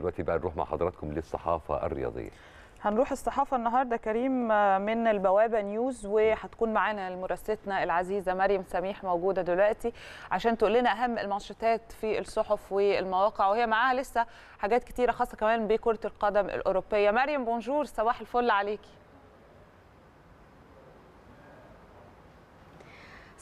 دلوقتي بقى نروح مع حضراتكم للصحافه الرياضيه هنروح الصحافه النهارده كريم آه، من البوابه نيوز وهتكون معانا مراسلتنا العزيزه مريم سميح موجوده دلوقتي عشان تقول لنا اهم المنشطات في الصحف والمواقع وهي معاها لسه حاجات كتيره خاصه كمان بكره القدم الاوروبيه مريم بونجور صباح الفل عليكي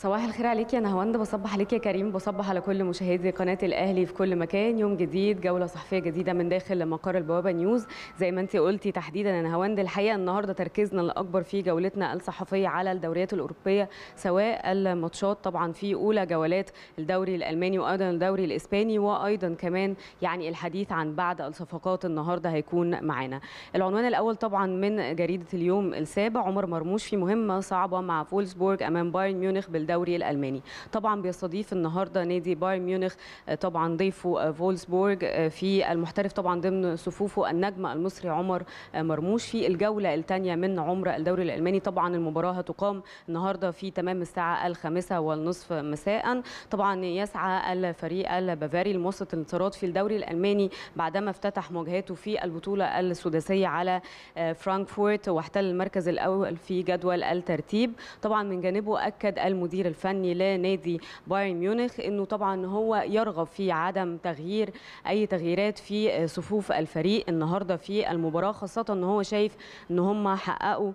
صباح الخير عليك يا نهواند بصبح عليك يا كريم بصبح على كل مشاهدي قناه الاهلي في كل مكان يوم جديد جوله صحفيه جديده من داخل مقر البوابه نيوز زي ما انت قلتي تحديدا يا نهواند الحقيقه النهارده تركيزنا الاكبر في جولتنا الصحفيه على الدوريات الاوروبيه سواء الماتشات طبعا في اولى جولات الدوري الالماني وايضا الدوري الاسباني وايضا كمان يعني الحديث عن بعض الصفقات النهارده هيكون معانا العنوان الاول طبعا من جريده اليوم السابع عمر مرموش في مهمه صعبه مع فولسبورج امام بايرن ميونخ الدوري الالماني طبعا بيستضيف النهارده نادي بايرن ميونخ آه، طبعا ضيفه آه، فولسبورج آه، في المحترف طبعا ضمن صفوفه النجم المصري عمر مرموش في الجوله الثانيه من عمر الدوري الالماني طبعا المباراه هتقام النهارده في تمام الساعه الخامسه والنصف مساء طبعا يسعى الفريق البافاري لمواصله الانتصارات في الدوري الالماني بعدما افتتح مواجهاته في البطوله السداسيه على فرانكفورت واحتل المركز الاول في جدول الترتيب طبعا من جانبه اكد المدير المدير الفني لنادي بايرن ميونخ انه طبعا هو يرغب في عدم تغيير اي تغييرات في صفوف الفريق النهارده في المباراه خاصه ان هو شايف ان هم حققوا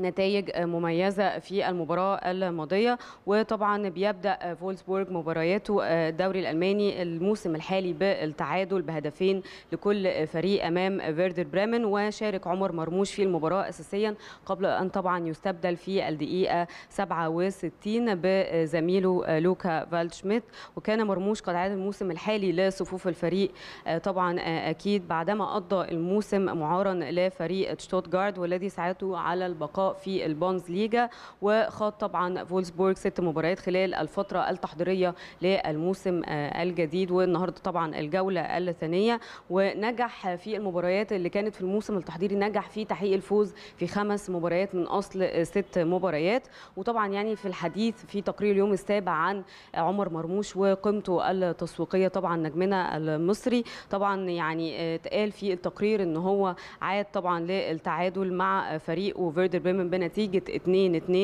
نتائج مميزة في المباراة الماضية وطبعا بيبدأ فولسبورغ مبارياته آه، الدوري الألماني الموسم الحالي بالتعادل بهدفين لكل فريق أمام فيردر بريمن وشارك عمر مرموش في المباراة أساسيا قبل أن طبعا يستبدل في الدقيقة 67 بزميله آه، لوكا فالتشميت وكان مرموش قد عاد الموسم الحالي لصفوف الفريق آه، طبعا أكيد بعدما قضى الموسم معارا لفريق شتوتجارد والذي ساعده على البقاء في البونز ليجا وخاض طبعا فولسبورغ ست مباريات خلال الفترة التحضيرية للموسم آه، الجديد والنهاردة طبعا الجولة الثانية ونجح في المباريات اللي كانت في الموسم التحضيري نجح في تحقيق الفوز في خمس مباريات من أصل ست مباريات وطبعا يعني في الحديث في تقرير اليوم السابع عن عمر مرموش وقيمته التسويقية طبعا نجمنا المصري طبعا يعني اتقال آه، في التقرير ان هو عاد طبعا للتعادل مع فريقه فيردر بريمن تمام بنتيجه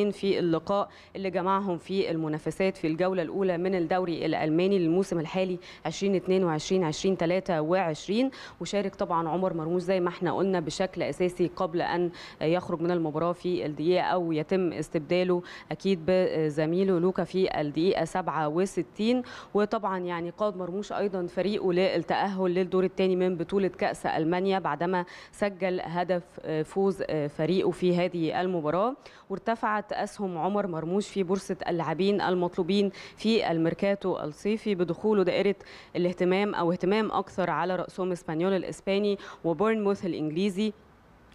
2-2 في اللقاء اللي جمعهم في المنافسات في الجوله الاولى من الدوري الالماني للموسم الحالي 2022 2023 وشارك طبعا عمر مرموش زي ما احنا قلنا بشكل اساسي قبل ان يخرج من المباراه في الدقيقه او يتم استبداله اكيد بزميله لوكا في الدقيقه 67 وطبعا يعني قاد مرموش ايضا فريقه للتاهل للدور الثاني من بطوله كاس المانيا بعدما سجل هدف فوز فريقه في هذه المباراة وارتفعت أسهم عمر مرموش في بورصة اللاعبين المطلوبين في الميركاتو الصيفي بدخوله دائرة الاهتمام أو اهتمام أكثر على رأسهم اسبانيول الإسباني وبورنموث الإنجليزي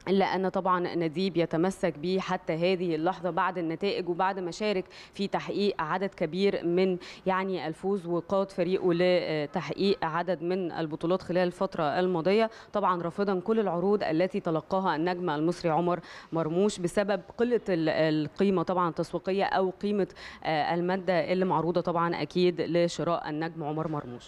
الا ان طبعا نديب يتمسك به حتى هذه اللحظه بعد النتائج وبعد ما شارك في تحقيق عدد كبير من يعني الفوز وقاد فريقه لتحقيق عدد من البطولات خلال الفتره الماضيه طبعا رافضا كل العروض التي تلقاها النجم المصري عمر مرموش بسبب قله القيمه طبعا التسويقيه او قيمه آه، الماده اللي معروضه طبعا اكيد لشراء النجم عمر مرموش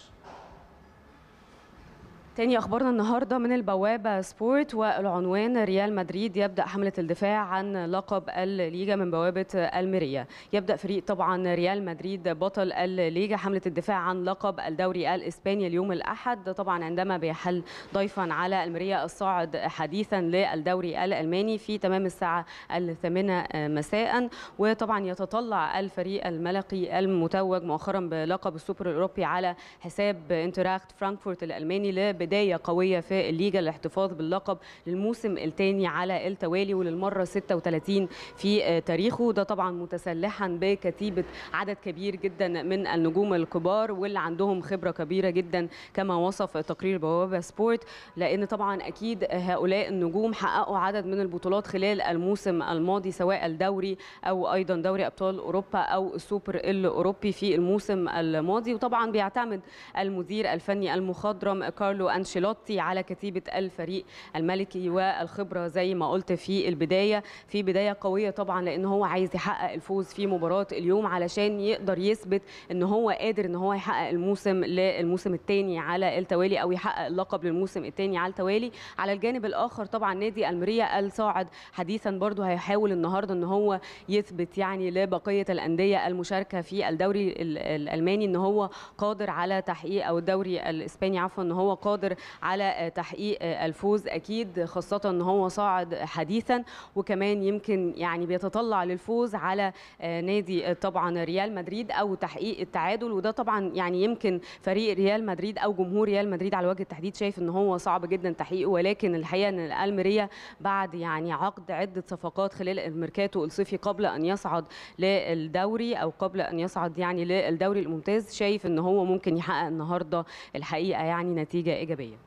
تاني اخبارنا النهارده من البوابه سبورت والعنوان ريال مدريد يبدا حمله الدفاع عن لقب الليجا من بوابه الميريا يبدا فريق طبعا ريال مدريد بطل الليجا حمله الدفاع عن لقب الدوري الاسباني اليوم الاحد طبعا عندما بيحل ضيفا على الميريا الصاعد حديثا للدوري الالماني في تمام الساعه الثامنه مساء وطبعا يتطلع الفريق الملقي المتوج مؤخرا بلقب السوبر الاوروبي على حساب انتراخت فرانكفورت الالماني ل بدايه قويه في الليجا الاحتفاظ باللقب للموسم الثاني على التوالي وللمره 36 في آه، تاريخه ده طبعا متسلحا بكتيبه عدد كبير جدا من النجوم الكبار واللي عندهم خبره كبيره جدا كما وصف تقرير بوابه سبورت لان طبعا اكيد هؤلاء النجوم حققوا عدد من البطولات خلال الموسم الماضي سواء الدوري او ايضا دوري ابطال اوروبا او السوبر الاوروبي في الموسم الماضي وطبعا بيعتمد المدير الفني المخضرم كارلو أنشيلوتي على كتيبة الفريق الملكي والخبرة زي ما قلت في البداية في بداية قوية طبعا لأن هو عايز يحقق الفوز في مباراة اليوم علشان يقدر يثبت أن هو قادر أن هو يحقق الموسم للموسم الثاني على التوالي أو يحقق اللقب للموسم الثاني على التوالي على الجانب الآخر طبعا نادي المريا الصاعد حديثا برضه هيحاول النهاردة أن هو يثبت يعني لبقية الأندية المشاركة في الدوري الألماني أن هو قادر على تحقيق أو الدوري الإسباني عفوا أن هو قادر قادر على تحقيق الفوز اكيد خاصه ان هو صاعد حديثا وكمان يمكن يعني بيتطلع للفوز على نادي طبعا ريال مدريد او تحقيق التعادل وده طبعا يعني يمكن فريق ريال مدريد او جمهور ريال مدريد على وجه التحديد شايف ان هو صعب جدا تحقيقه ولكن الحقيقه ان الالميريا بعد يعني عقد عده صفقات خلال الميركاتو الصيفي قبل ان يصعد للدوري او قبل ان يصعد يعني للدوري الممتاز شايف ان هو ممكن يحقق النهارده الحقيقه يعني نتيجه ايجابيه que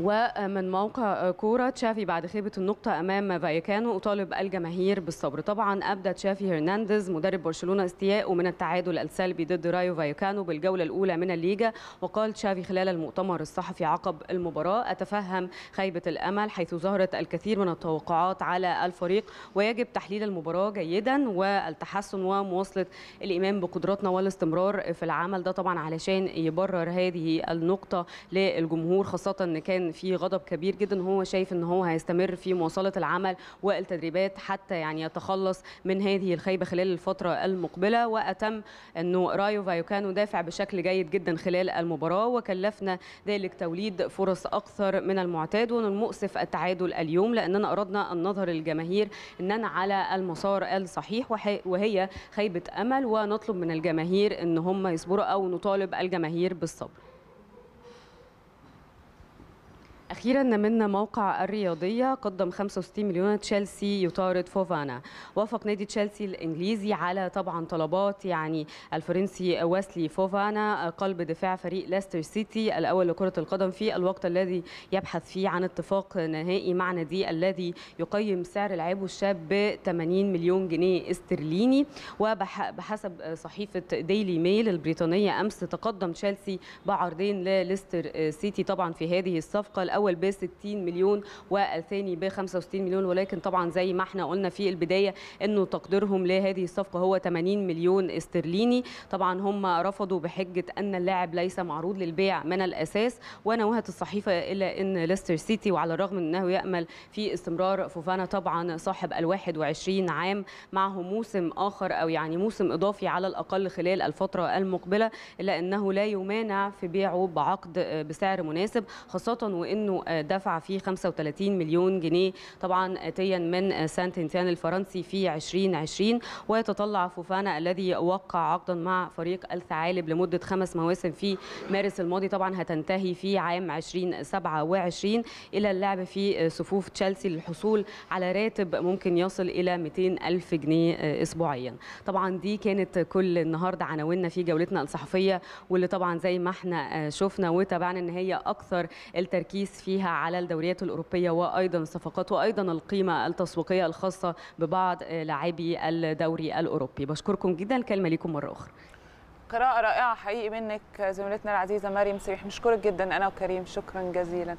ومن موقع كورة تشافي بعد خيبة النقطة أمام فايكانو أطالب الجماهير بالصبر طبعا أبدى تشافي هرنانديز مدرب برشلونة استياءه من التعادل السلبي ضد رايو فايكانو بالجولة الأولى من الليجا وقال تشافي خلال المؤتمر الصحفي عقب المباراة أتفهم خيبة الأمل حيث ظهرت الكثير من التوقعات على الفريق ويجب تحليل المباراة جيدا والتحسن ومواصلة الإيمان بقدراتنا والاستمرار في العمل ده طبعا علشان يبرر هذه النقطة للجمهور خاصة أن كان كان في غضب كبير جدا هو شايف ان هو هيستمر في مواصله العمل والتدريبات حتى يعني يتخلص من هذه الخيبه خلال الفتره المقبله واتم انه رايو فايوكانو دافع بشكل جيد جدا خلال المباراه وكلفنا ذلك توليد فرص اكثر من المعتاد ومن المؤسف التعادل اليوم لاننا اردنا ان نظهر للجماهير اننا على المسار الصحيح وهي خيبه امل ونطلب من الجماهير ان هم يصبروا او نطالب الجماهير بالصبر أخيرا من موقع الرياضية قدم 65 مليون تشيلسي يطارد فوفانا وافق نادي تشيلسي الإنجليزي على طبعا طلبات يعني الفرنسي واسلي فوفانا قلب دفاع فريق ليستر سيتي الأول لكرة القدم في الوقت الذي يبحث فيه عن اتفاق نهائي مع نادي الذي يقيم سعر لاعبه الشاب ب 80 مليون جنيه استرليني وبحسب صحيفة ديلي ميل البريطانية أمس تقدم تشيلسي بعرضين لليستر سيتي طبعا في هذه الصفقة الأول الاول ب 60 مليون والثاني ب 65 مليون ولكن طبعا زي ما احنا قلنا في البدايه انه تقديرهم لهذه الصفقه هو 80 مليون استرليني طبعا هم رفضوا بحجه ان اللاعب ليس معروض للبيع من الاساس ونوهت الصحيفه الى ان ليستر سيتي وعلى الرغم من انه يامل في استمرار فوفانا طبعا صاحب ال 21 عام معه موسم اخر او يعني موسم اضافي على الاقل خلال الفتره المقبله الا انه لا يمانع في بيعه بعقد بسعر مناسب خاصه وانه لأنه دفع فيه 35 مليون جنيه طبعا آتيا من سانت انتيان الفرنسي في 2020 ويتطلع فوفانا الذي وقع عقدا مع فريق الثعالب لمدة خمس مواسم في مارس الماضي طبعا هتنتهي في عام 2027 إلى اللعب في صفوف تشيلسي للحصول على راتب ممكن يصل إلى 200 ألف جنيه أسبوعيا طبعا دي كانت كل النهاردة عناويننا في جولتنا الصحفية واللي طبعا زي ما احنا شفنا وتابعنا ان هي اكثر التركيز فيها على الدوريات الأوروبية وأيضا الصفقات وأيضا القيمة التسويقية الخاصة ببعض آه، لاعبي الدوري الأوروبي بشكركم جدا الكلمة لكم مرة أخرى قراءة رائعة حقيقي منك زميلتنا العزيزة مريم سريح نشكرك جدا أنا وكريم شكرا جزيلا